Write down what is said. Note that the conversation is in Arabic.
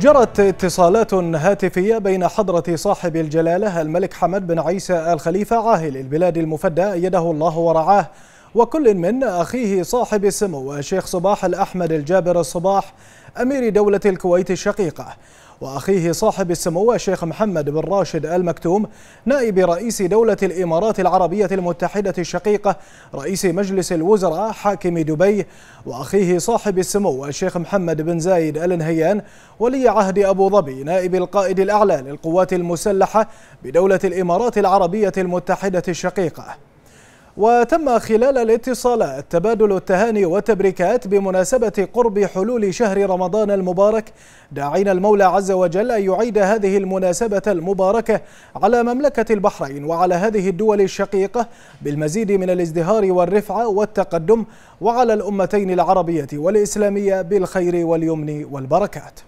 جرت اتصالات هاتفية بين حضرة صاحب الجلالة الملك حمد بن عيسى الخليفة عاهل البلاد المفدى أيده الله ورعاه وكل من أخيه صاحب السمو الشيخ صباح الأحمد الجابر الصباح أمير دولة الكويت الشقيقة وأخيه صاحب السمو الشيخ محمد بن راشد المكتوم نائب رئيس دولة الإمارات العربية المتحدة الشقيقة رئيس مجلس الوزراء حاكم دبي وأخيه صاحب السمو الشيخ محمد بن زايد آل نهيان ولي عهد أبو ظبي نائب القائد الأعلى للقوات المسلحة بدولة الإمارات العربية المتحدة الشقيقة وتم خلال الاتصالات تبادل التهاني والتبريكات بمناسبة قرب حلول شهر رمضان المبارك داعين المولى عز وجل أن يعيد هذه المناسبة المباركة على مملكة البحرين وعلى هذه الدول الشقيقة بالمزيد من الازدهار والرفعة والتقدم وعلى الأمتين العربية والإسلامية بالخير واليمن والبركات